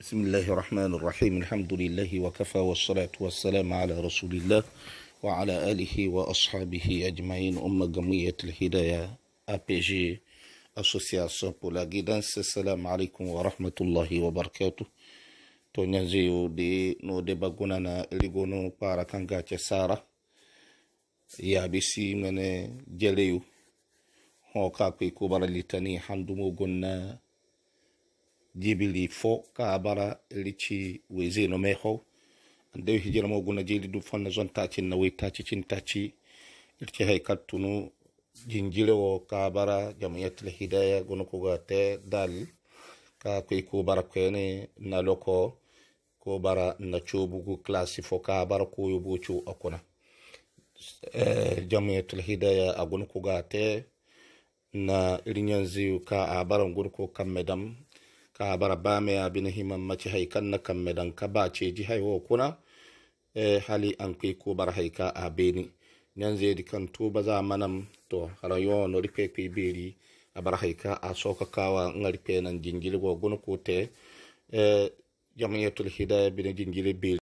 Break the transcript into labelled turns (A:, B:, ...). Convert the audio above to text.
A: بسم الله الرحمن الرحيم الحمد لله وكفى والصلاة والسلام على رسول الله وعلى آله وأصحابه أجمعين أمة جمعية الهداية APG Association pour la Guidance السلام عليكم ورحمة الله وبركاته تونيزيو دي نو دي اللي ليغونو بارا كانغا سارة يا بيسي من جليو هو كاكي كوبر لتاني حمدو غنا jibili fo ka bara lichi wezi no meho ande hijira mo guna jili du fonna zon tachi na we tachi chin tachi ilche hay katunu jinjile wo ka bara jamiyat le hidaya guna kuga te dal ka kwe ko bara kwene na loko ko bara na chobugu klasi fo ka bara ko yobu chu akuna eh, jamiyat le hidaya aguna kuga te na irinyanzi ka abaran gurko kan medam ka bara me ya bin himan mace haikan na kan dan ka ba ce ji haiwa kuna e, hali an kai ko bar haika a beni nan zai di kan ba za manam to rayuwa no rike kai beri a bar haika a soka kawa ngarpe nan jingiri go gun ko te eh, jamiyatul hidayah bin jingiri